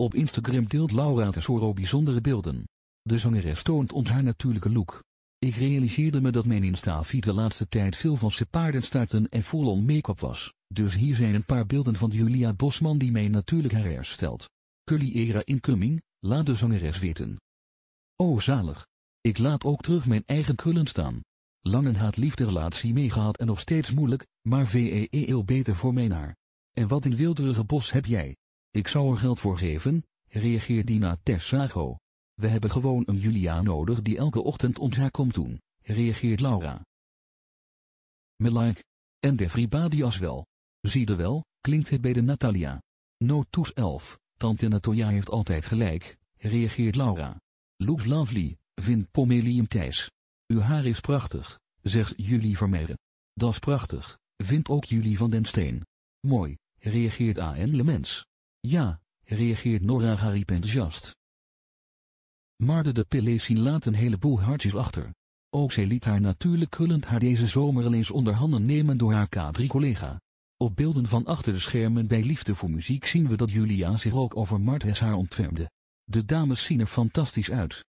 Op Instagram deelt Laura de Tesoro bijzondere beelden. De zangeres toont ons haar natuurlijke look. Ik realiseerde me dat mijn insta de laatste tijd veel van zijn paardenstaarten en full-on make-up was, dus hier zijn een paar beelden van Julia Bosman die mij natuurlijk haar herstelt. Curly era incoming, laat de zangeres weten. Oh zalig. Ik laat ook terug mijn eigen krullen staan. Lang een haat-liefde-relatie meegehad en nog steeds moeilijk, maar VEEL e beter voor mijn haar. En wat een wilderige bos heb jij. Ik zou er geld voor geven, reageert Dina Tersago. We hebben gewoon een Julia nodig die elke ochtend ons haar komt doen, reageert Laura. Me like. de everybody as wel. Zie je wel, klinkt het bij de Natalia. No toes 11, tante Natalia heeft altijd gelijk, reageert Laura. Looks lovely, vindt Pomelium Thijs. Uw haar is prachtig, zegt Julie Vermeeren. Dat is prachtig, vindt ook Julie van den Steen. Mooi, reageert A.N. Lemens. Ja, reageert Nora Garip enthousiast. Marde de Pelecin laat een heleboel hartjes achter. Ook zij liet haar natuurlijk kullend haar deze zomer al eens onder handen nemen door haar K3-collega. Op beelden van achter de schermen bij Liefde voor Muziek zien we dat Julia zich ook over Martes haar ontfermde. De dames zien er fantastisch uit.